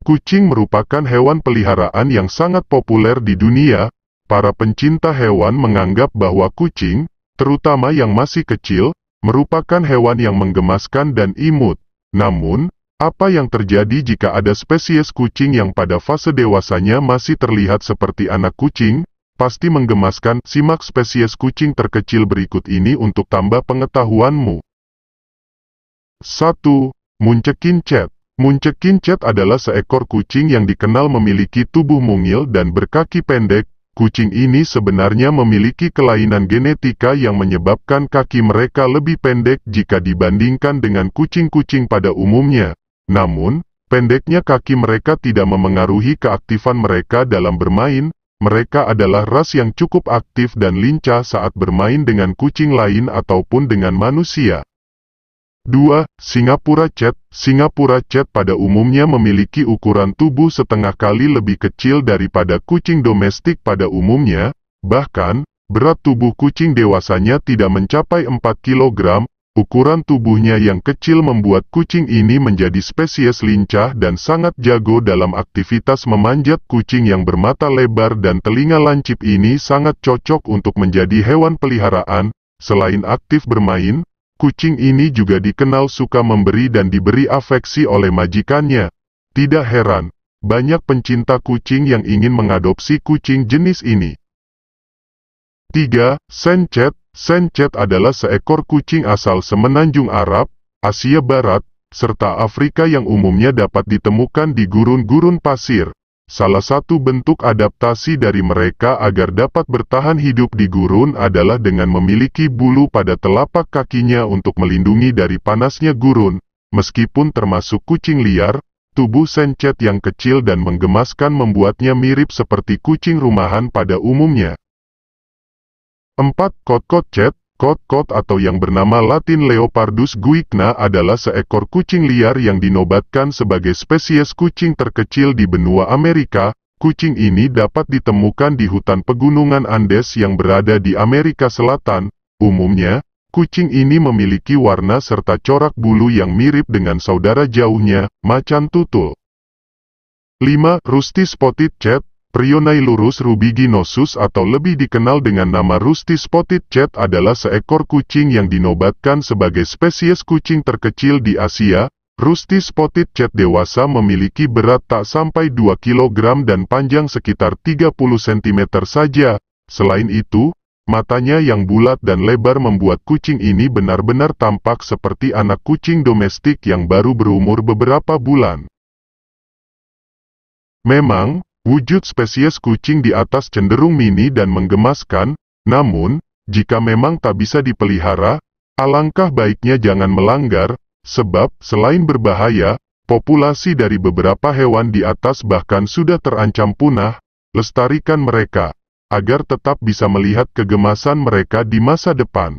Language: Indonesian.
Kucing merupakan hewan peliharaan yang sangat populer di dunia. Para pencinta hewan menganggap bahwa kucing, terutama yang masih kecil, merupakan hewan yang menggemaskan dan imut. Namun, apa yang terjadi jika ada spesies kucing yang pada fase dewasanya masih terlihat seperti anak kucing? Pasti menggemaskan, simak spesies kucing terkecil berikut ini untuk tambah pengetahuanmu. 1. Muncekin cat Muncekin Cat adalah seekor kucing yang dikenal memiliki tubuh mungil dan berkaki pendek. Kucing ini sebenarnya memiliki kelainan genetika yang menyebabkan kaki mereka lebih pendek jika dibandingkan dengan kucing-kucing pada umumnya. Namun, pendeknya kaki mereka tidak memengaruhi keaktifan mereka dalam bermain. Mereka adalah ras yang cukup aktif dan lincah saat bermain dengan kucing lain ataupun dengan manusia. 2. Singapura cat Singapura cat pada umumnya memiliki ukuran tubuh setengah kali lebih kecil daripada kucing domestik pada umumnya, bahkan, berat tubuh kucing dewasanya tidak mencapai 4 kg, ukuran tubuhnya yang kecil membuat kucing ini menjadi spesies lincah dan sangat jago dalam aktivitas memanjat kucing yang bermata lebar dan telinga lancip ini sangat cocok untuk menjadi hewan peliharaan, selain aktif bermain, Kucing ini juga dikenal suka memberi dan diberi afeksi oleh majikannya. Tidak heran, banyak pencinta kucing yang ingin mengadopsi kucing jenis ini. 3. Senchet Senchet adalah seekor kucing asal semenanjung Arab, Asia Barat, serta Afrika yang umumnya dapat ditemukan di gurun-gurun pasir. Salah satu bentuk adaptasi dari mereka agar dapat bertahan hidup di gurun adalah dengan memiliki bulu pada telapak kakinya untuk melindungi dari panasnya gurun. Meskipun termasuk kucing liar, tubuh sencet yang kecil dan menggemaskan membuatnya mirip seperti kucing rumahan pada umumnya. 4. Kot-kot cet, Kot-kot atau yang bernama latin Leopardus guigna adalah seekor kucing liar yang dinobatkan sebagai spesies kucing terkecil di benua Amerika. Kucing ini dapat ditemukan di hutan pegunungan Andes yang berada di Amerika Selatan. Umumnya, kucing ini memiliki warna serta corak bulu yang mirip dengan saudara jauhnya, macan tutul. 5. Rusty Spotted Cat Prionailurus rubiginosus atau lebih dikenal dengan nama rusty spotted cat adalah seekor kucing yang dinobatkan sebagai spesies kucing terkecil di Asia. Rusty spotted cat dewasa memiliki berat tak sampai 2 kg dan panjang sekitar 30 cm saja. Selain itu, matanya yang bulat dan lebar membuat kucing ini benar-benar tampak seperti anak kucing domestik yang baru berumur beberapa bulan. Memang, Wujud spesies kucing di atas cenderung mini dan menggemaskan, namun, jika memang tak bisa dipelihara, alangkah baiknya jangan melanggar, sebab selain berbahaya, populasi dari beberapa hewan di atas bahkan sudah terancam punah, lestarikan mereka, agar tetap bisa melihat kegemasan mereka di masa depan.